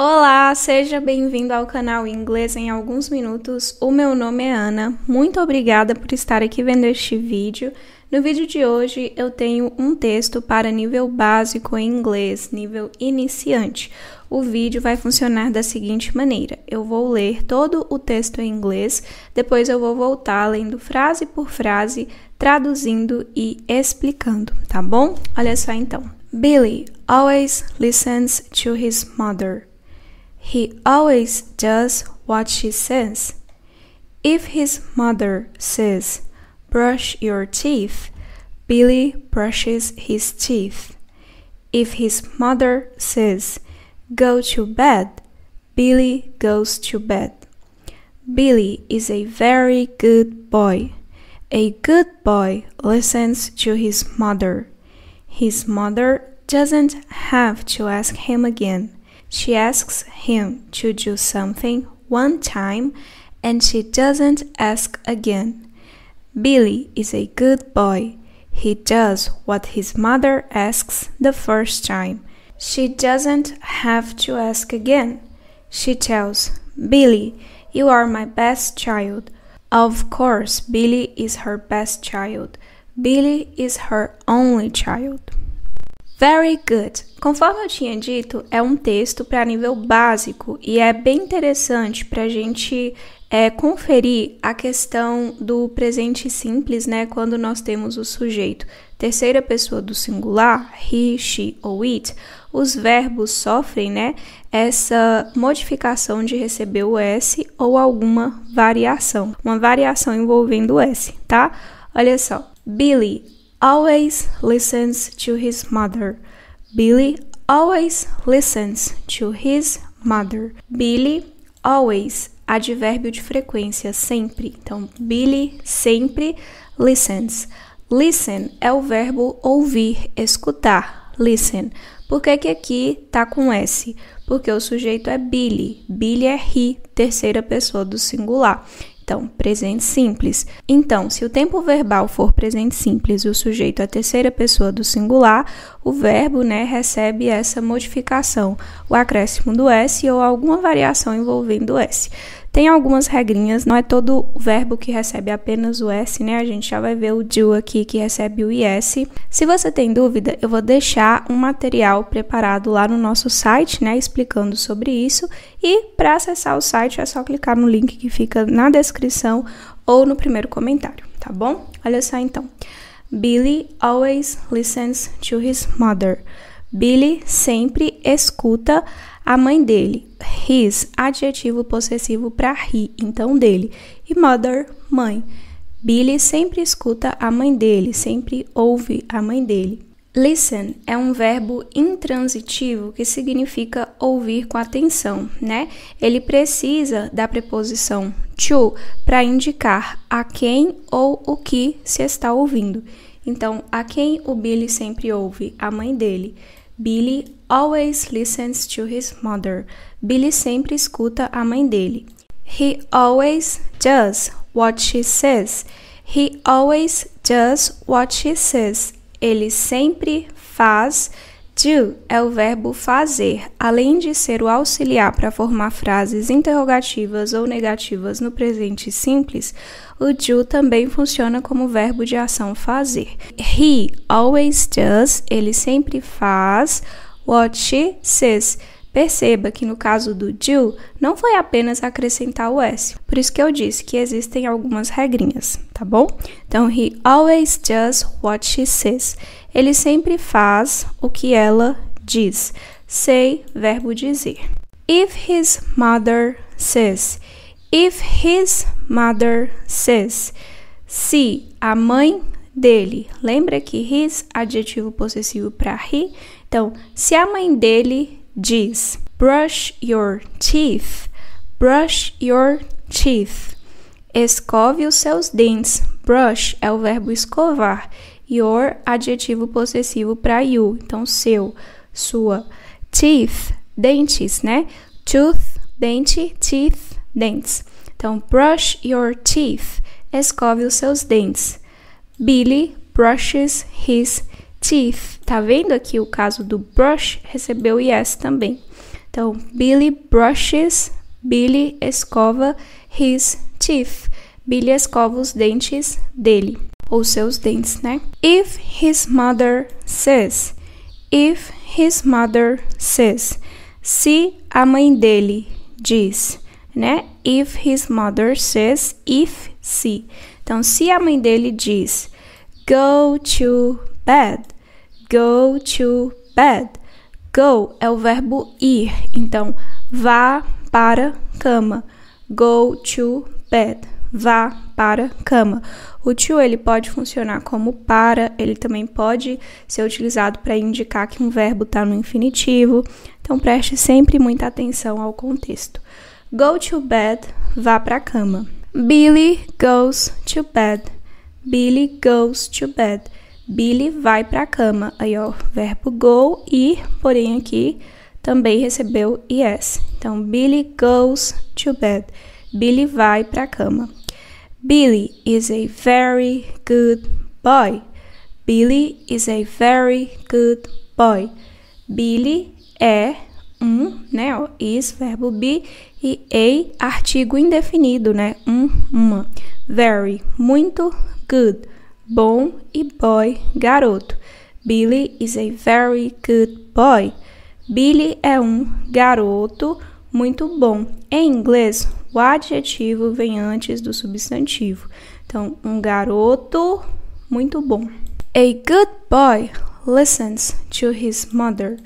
Olá, seja bem-vindo ao canal Inglês em Alguns Minutos. O meu nome é Ana. Muito obrigada por estar aqui vendo este vídeo. No vídeo de hoje eu tenho um texto para nível básico em inglês, nível iniciante. O vídeo vai funcionar da seguinte maneira: eu vou ler todo o texto em inglês, depois eu vou voltar lendo frase por frase, traduzindo e explicando, tá bom? Olha só então. Billy always listens to his mother. He always does what she says. If his mother says, Brush your teeth, Billy brushes his teeth. If his mother says, Go to bed, Billy goes to bed. Billy is a very good boy. A good boy listens to his mother. His mother doesn't have to ask him again. She asks him to do something one time and she doesn't ask again. Billy is a good boy. He does what his mother asks the first time. She doesn't have to ask again. She tells Billy, You are my best child. Of course, Billy is her best child. Billy is her only child. Very good. Conforme eu tinha dito, é um texto para nível básico e é bem interessante para a gente é, conferir a questão do presente simples, né? Quando nós temos o sujeito terceira pessoa do singular, he, she ou it, os verbos sofrem, né? Essa modificação de receber o s ou alguma variação, uma variação envolvendo o s, tá? Olha só. Billy always listens to his mother. Billy always listens to his mother. Billy always, advérbio de frequência, sempre. Então, Billy sempre listens. Listen é o verbo ouvir, escutar. Listen. Por que, que aqui tá com S? Porque o sujeito é Billy. Billy é he, terceira pessoa do singular. Então, presente simples. Então, se o tempo verbal for presente simples e o sujeito é a terceira pessoa do singular, o verbo né, recebe essa modificação, o acréscimo do S ou alguma variação envolvendo o S. Tem algumas regrinhas, não é todo verbo que recebe apenas o S, né? A gente já vai ver o do aqui que recebe o IS. Se você tem dúvida, eu vou deixar um material preparado lá no nosso site, né, explicando sobre isso. E para acessar o site é só clicar no link que fica na descrição ou no primeiro comentário, tá bom? Olha só então. Billy always listens to his mother. Billy sempre escuta a mãe dele. His, adjetivo possessivo para he, então dele. E mother, mãe. Billy sempre escuta a mãe dele, sempre ouve a mãe dele. Listen é um verbo intransitivo que significa ouvir com atenção, né? Ele precisa da preposição to para indicar a quem ou o que se está ouvindo. Então, a quem o Billy sempre ouve? A mãe dele. Billy always listens to his mother. Billy sempre escuta a mãe dele. He always does what she says. He always does what she says. Ele sempre faz do é o verbo fazer, além de ser o auxiliar para formar frases interrogativas ou negativas no presente simples, o do também funciona como verbo de ação fazer. He always does, ele sempre faz. What she says, Perceba que no caso do do não foi apenas acrescentar o S. Por isso que eu disse que existem algumas regrinhas, tá bom? Então, he always does what she says. Ele sempre faz o que ela diz. Say, verbo dizer. If his mother says. If his mother says. Se a mãe dele. Lembra que his, adjetivo possessivo para he. Então, se a mãe dele diz: brush your teeth, brush your teeth. Escove os seus dentes. Brush é o verbo escovar. Your, adjetivo possessivo para you. Então, seu, sua. Teeth, dentes, né? Tooth, dente. Teeth, dentes. Então, brush your teeth. Escove os seus dentes. Billy brushes his teeth. Tá vendo aqui o caso do brush? Recebeu yes também. Então, Billy brushes, Billy escova his teeth. Billy escova os dentes dele, ou seus dentes, né? If his mother says, if his mother says, se a mãe dele diz, né? If his mother says, if, se. Então, se a mãe dele diz, go to bed, go to bed. Go é o verbo ir, então vá para cama. Go to bed. Vá para cama. O to ele pode funcionar como para, ele também pode ser utilizado para indicar que um verbo está no infinitivo. Então preste sempre muita atenção ao contexto. Go to bed, vá para cama. Billy goes to bed. Billy goes to bed. Billy vai para a cama. Aí, ó, verbo go, ir, porém aqui também recebeu yes. Então, Billy goes to bed. Billy vai para a cama. Billy is a very good boy. Billy is a very good boy. Billy é um, né? Ó, is, verbo be, e a, artigo indefinido, né? Um, uma. Very, muito, good bom e boy, garoto. Billy is a very good boy. Billy é um garoto muito bom. Em inglês, o adjetivo vem antes do substantivo. Então, um garoto muito bom. A good boy listens to his mother.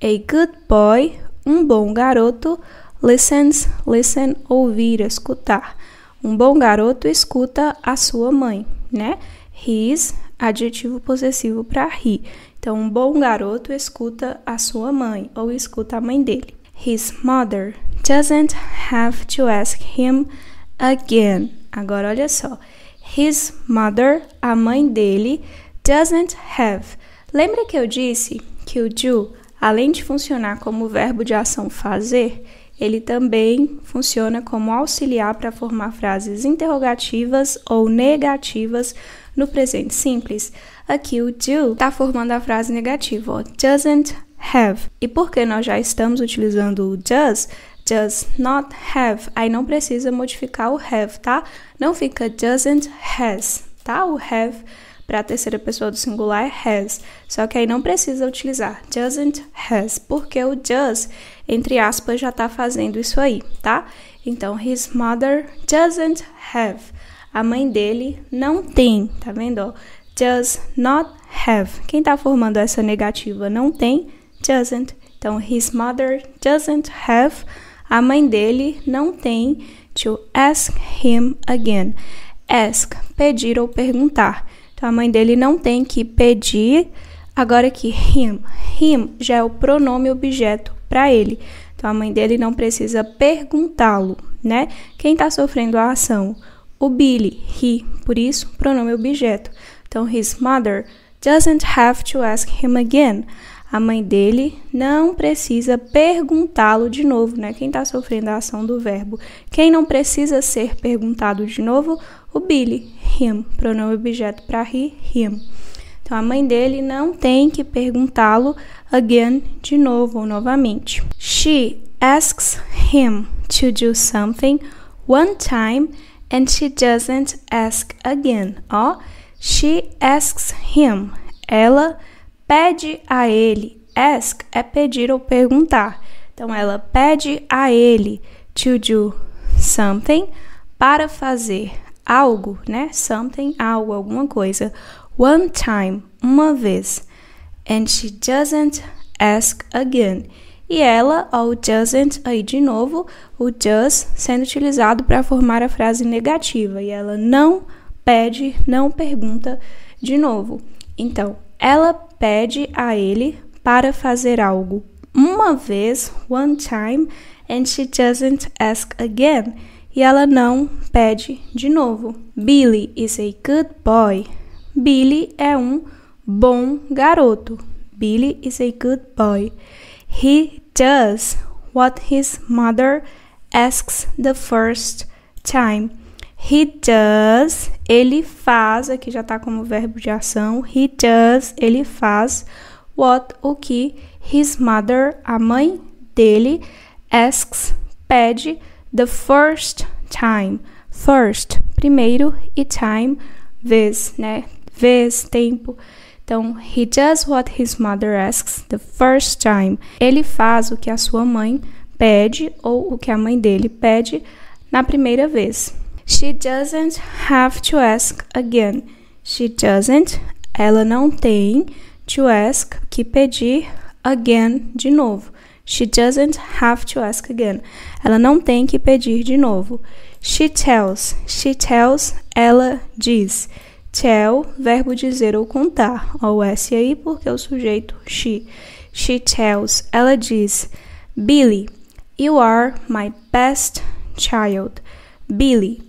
A good boy, um bom garoto, listens, listen, ouvir, escutar. Um bom garoto escuta a sua mãe, né? His, adjetivo possessivo para he. Então, um bom garoto escuta a sua mãe ou escuta a mãe dele. His mother doesn't have to ask him again. Agora olha só. His mother, a mãe dele, doesn't have. Lembra que eu disse que o do, além de funcionar como verbo de ação fazer, ele também funciona como auxiliar para formar frases interrogativas ou negativas no presente simples, aqui o do está formando a frase negativa, ó, doesn't have. E porque nós já estamos utilizando o does, does not have, aí não precisa modificar o have, tá? Não fica doesn't has, tá? O have para a terceira pessoa do singular é has. Só que aí não precisa utilizar doesn't has, porque o does, entre aspas, já está fazendo isso aí, tá? Então, his mother doesn't have a mãe dele não tem, tá vendo? Does not have. Quem está formando essa negativa não tem, doesn't. Então, his mother doesn't have. A mãe dele não tem to ask him again. Ask, pedir ou perguntar. Então, a mãe dele não tem que pedir. Agora que him, him já é o pronome objeto para ele. Então, a mãe dele não precisa perguntá-lo, né? Quem está sofrendo a ação? O Billy, he, por isso, pronome objeto. Então, his mother doesn't have to ask him again. A mãe dele não precisa perguntá-lo de novo, né? Quem está sofrendo a ação do verbo. Quem não precisa ser perguntado de novo? O Billy, him, pronome objeto para he, him. Então a mãe dele não tem que perguntá-lo again, de novo ou novamente. She asks him to do something one time and she doesn't ask again. Ó, she asks him. Ela pede a ele. Ask é pedir ou perguntar. Então ela pede a ele to do something para fazer algo, né? Something, algo, alguma coisa. One time, uma vez. And she doesn't ask again. E ela, ou o doesn't aí de novo, o does sendo utilizado para formar a frase negativa. E ela não pede, não pergunta de novo. Então, ela pede a ele para fazer algo uma vez, one time, and she doesn't ask again. E ela não pede de novo. Billy is a good boy. Billy é um bom garoto. Billy is a good boy. He does what his mother asks the first time. He does, ele faz, aqui já está como verbo de ação. He does, ele faz what, o que his mother, a mãe dele, asks, pede the first time. First, primeiro e time, vez, né? Vez, tempo. Então, he does what his mother asks the first time. Ele faz o que a sua mãe pede ou o que a mãe dele pede na primeira vez. She doesn't have to ask again. She doesn't. Ela não tem to ask que pedir again de novo. She doesn't have to ask again. Ela não tem que pedir de novo. She tells. She tells. Ela diz tell, verbo dizer ou contar. Ó, o S aí, porque é o sujeito she. She tells, ela diz: Billy, you are my best child. Billy,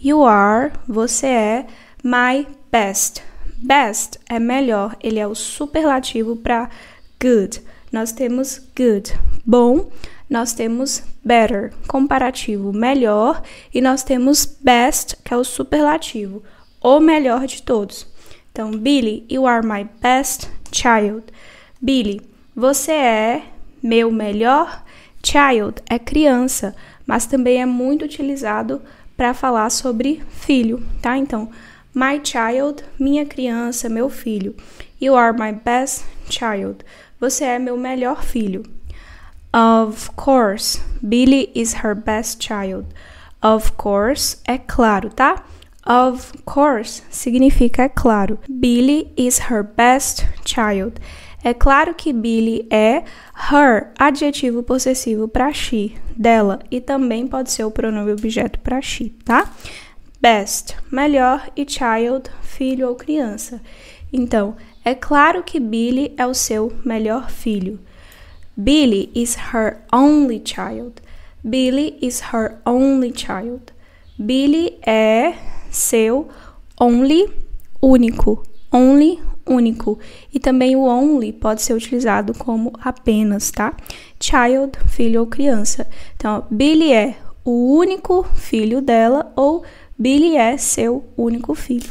you are, você é my best. Best é melhor, ele é o superlativo para good. Nós temos good, bom, nós temos better, comparativo, melhor, e nós temos best, que é o superlativo o melhor de todos. Então, Billy, you are my best child. Billy, você é meu melhor child, é criança, mas também é muito utilizado para falar sobre filho, tá? Então, my child, minha criança, meu filho. You are my best child. Você é meu melhor filho. Of course, Billy is her best child. Of course, é claro, tá? Of course significa é claro. Billy is her best child. É claro que Billy é her, adjetivo possessivo para she, dela, e também pode ser o pronome objeto para she, tá? Best, melhor, e child, filho ou criança. Então, é claro que Billy é o seu melhor filho. Billy is her only child. Billy is her only child. Billy é seu, only, único, only, único. E também o only pode ser utilizado como apenas, tá? Child, filho ou criança. Então, Billy é o único filho dela ou Billy é seu único filho.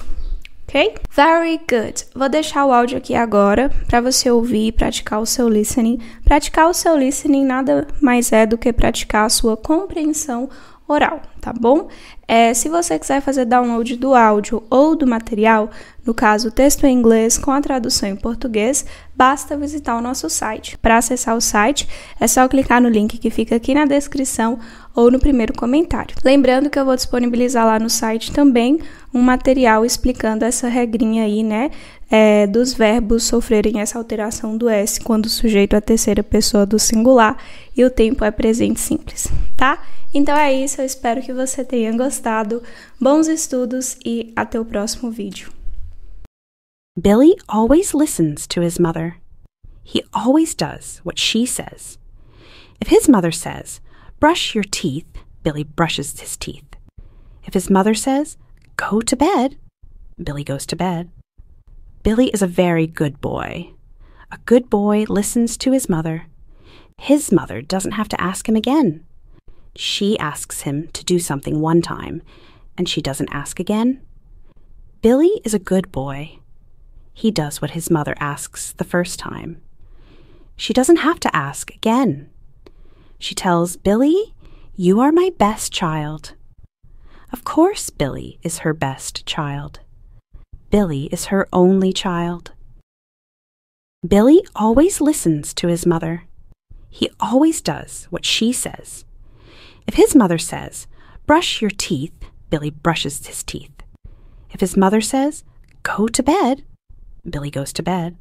Ok? Very good. Vou deixar o áudio aqui agora para você ouvir e praticar o seu listening. Praticar o seu listening nada mais é do que praticar a sua compreensão oral, tá bom? É, se você quiser fazer download do áudio ou do material, no caso texto em inglês com a tradução em português, basta visitar o nosso site. Para acessar o site, é só clicar no link que fica aqui na descrição ou no primeiro comentário. Lembrando que eu vou disponibilizar lá no site também um material explicando essa regrinha aí, né, é, dos verbos sofrerem essa alteração do S quando o sujeito é a terceira pessoa do singular e o tempo é presente simples, tá? Então é isso, eu espero que você tenha gostado. Bons estudos e até o próximo vídeo. Billy always listens to his mother. He always does what she says. If his mother says, brush your teeth, Billy brushes his teeth. If his mother says, go to bed, Billy goes to bed. Billy is a very good boy. A good boy listens to his mother. His mother doesn't have to ask him again. She asks him to do something one time, and she doesn't ask again. Billy is a good boy. He does what his mother asks the first time. She doesn't have to ask again. She tells Billy, You are my best child. Of course, Billy is her best child. Billy is her only child. Billy always listens to his mother. He always does what she says. If his mother says, brush your teeth, Billy brushes his teeth. If his mother says, go to bed, Billy goes to bed.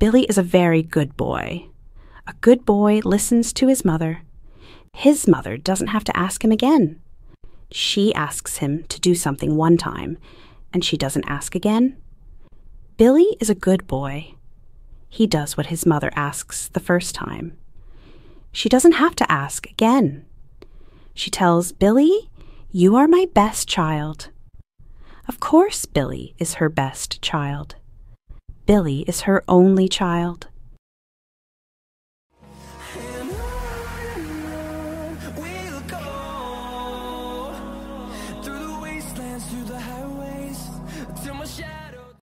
Billy is a very good boy. A good boy listens to his mother. His mother doesn't have to ask him again. She asks him to do something one time, and she doesn't ask again? Billy is a good boy. He does what his mother asks the first time. She doesn't have to ask again. She tells Billy, You are my best child. Of course, Billy is her best child. Billy is her only child.